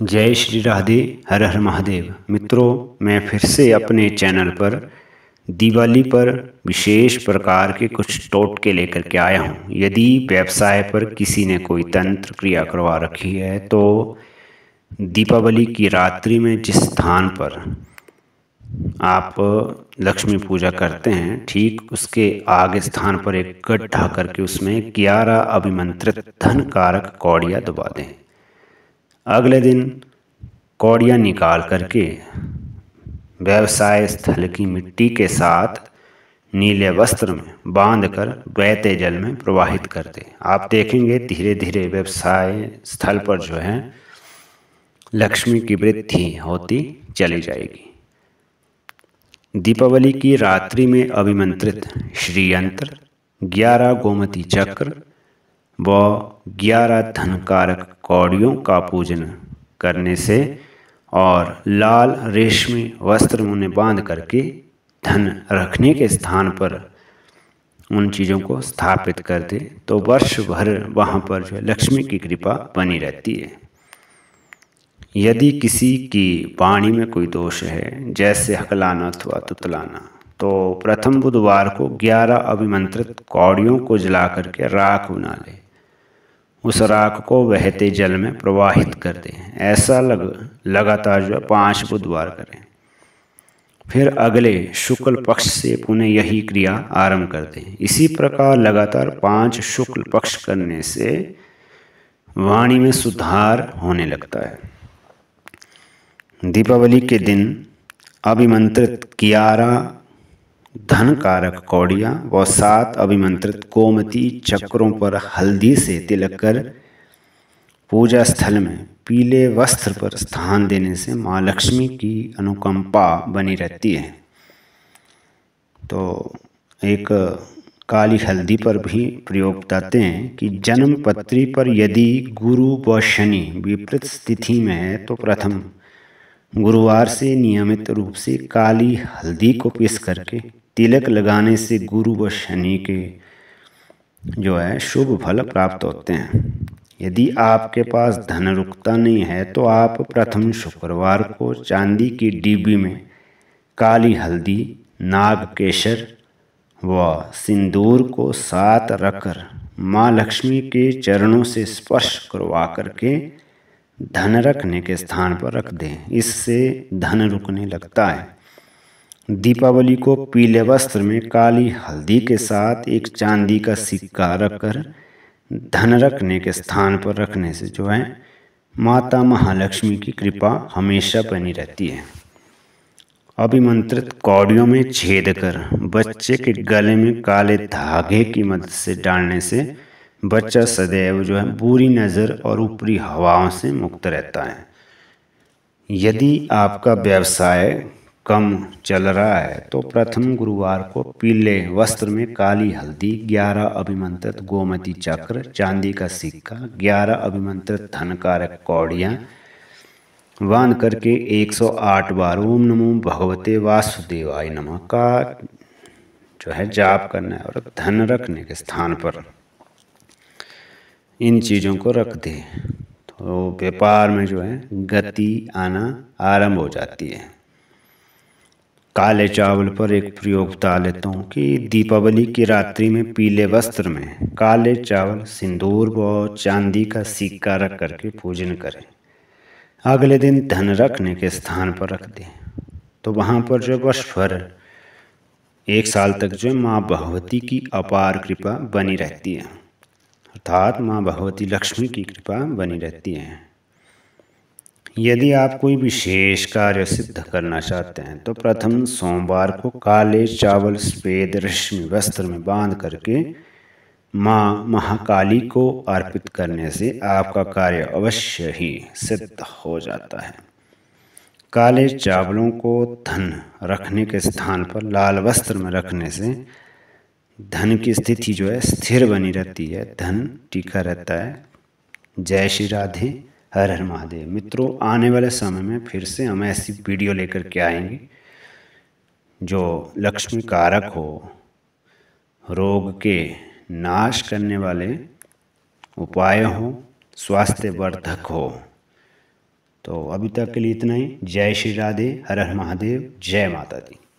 जय श्री राधे हर हर महादेव मित्रों मैं फिर से अपने चैनल पर दिवाली पर विशेष प्रकार के कुछ टोटके लेकर के आया हूँ यदि व्यवसाय पर किसी ने कोई तंत्र क्रिया करवा रखी है तो दीपावली की रात्रि में जिस स्थान पर आप लक्ष्मी पूजा करते हैं ठीक उसके आगे स्थान पर एक गड्ढा करके उसमें ग्यारह अभिमंत्रित धन कारक कौड़िया दबा दें अगले दिन कौड़ियाँ निकाल करके व्यवसाय स्थल की मिट्टी के साथ नीले वस्त्र में बांध कर बहते जल में प्रवाहित करते आप देखेंगे धीरे धीरे व्यवसाय स्थल पर जो है लक्ष्मी की वृद्धि होती चली जाएगी दीपावली की रात्रि में अभिमंत्रित श्रीयंत्र ग्यारह गोमती चक्र व ग्यारह धनकारक कौड़ियों का पूजन करने से और लाल रेशमी वस्त्र उन्हें बांध करके धन रखने के स्थान पर उन चीज़ों को स्थापित कर दे तो वर्ष भर वहाँ पर जो लक्ष्मी की कृपा बनी रहती है यदि किसी की वाणी में कोई दोष है जैसे हकलाना अथवा तुतलाना तो प्रथम बुधवार को 11 अभिमंत्रित कौड़ियों को जला करके राख बना ले उस राख को बहते जल में प्रवाहित कर दें ऐसा लग लगातार जो है पाँच बुधवार करें फिर अगले शुक्ल पक्ष से पुनः यही क्रिया आरंभ कर दें इसी प्रकार लगातार पांच शुक्ल पक्ष करने से वाणी में सुधार होने लगता है दीपावली के दिन अभिमंत्रित कियारा धन कारक कौड़िया व सात अभिमंत्रित कोमती चक्रों पर हल्दी से तिलक कर पूजा स्थल में पीले वस्त्र पर स्थान देने से माँ लक्ष्मी की अनुकंपा बनी रहती है तो एक काली हल्दी पर भी प्रयोग बताते हैं कि जन्म पत्री पर यदि गुरु व शनि विपरीत स्थिति में है तो प्रथम गुरुवार से नियमित रूप से काली हल्दी को पीस करके तिलक लगाने से गुरु व शनि के जो है शुभ फल प्राप्त होते हैं यदि आपके पास धन रुकता नहीं है तो आप प्रथम शुक्रवार को चांदी की डिब्बी में काली हल्दी नाग केसर व सिंदूर को साथ रखकर माँ लक्ष्मी के चरणों से स्पर्श करवा करके धन रखने के स्थान पर रख दें इससे धन रुकने लगता है दीपावली को पीले वस्त्र में काली हल्दी के साथ एक चांदी का सिक्का रखकर धन रखने के स्थान पर रखने से जो है माता महालक्ष्मी की कृपा हमेशा बनी रहती है अभिमंत्रित कौड़ियों में छेद कर बच्चे के गले में काले धागे की मदद से डालने से बच्चा सदैव जो है बुरी नज़र और ऊपरी हवाओं से मुक्त रहता है यदि आपका व्यवसाय कम चल रहा है तो प्रथम गुरुवार को पीले वस्त्र में काली हल्दी ग्यारह अभिमंत्रित गोमती चक्र चांदी का सिक्का ग्यारह अभिमंत्रित धन कारक कौड़िया बांध करके 108 बार ओम नमो भगवते वासुदेवाय नमः का जो है जाप करना है और धन रखने के स्थान पर इन चीज़ों को रख दे तो व्यापार में जो है गति आना आरंभ हो जाती है काले चावल पर एक प्रयोग बता लेता हूँ कि दीपावली की रात्रि में पीले वस्त्र में काले चावल सिंदूर व चांदी का सिक्का रख करके पूजन करें अगले दिन धन रखने के स्थान पर रख दें तो वहाँ पर जो वर्ष भर एक साल तक जो माँ भगवती की अपार कृपा बनी रहती है अर्थात माँ भगवती लक्ष्मी की कृपा बनी रहती है यदि आप कोई विशेष कार्य सिद्ध करना चाहते हैं तो प्रथम सोमवार को काले चावल सफेद रश्मि वस्त्र में बांध करके माँ महाकाली को अर्पित करने से आपका कार्य अवश्य ही सिद्ध हो जाता है काले चावलों को धन रखने के स्थान पर लाल वस्त्र में रखने से धन की स्थिति जो है स्थिर बनी रहती है धन टीका रहता है जय श्री राधे हर हर महादेव मित्रों आने वाले समय में फिर से हम ऐसी वीडियो लेकर के आएंगे जो लक्ष्मी कारक हो रोग के नाश करने वाले उपाय हो स्वास्थ्य वर्धक हो तो अभी तक के लिए इतना ही जय श्री राधे हर हर महादेव जय माता दी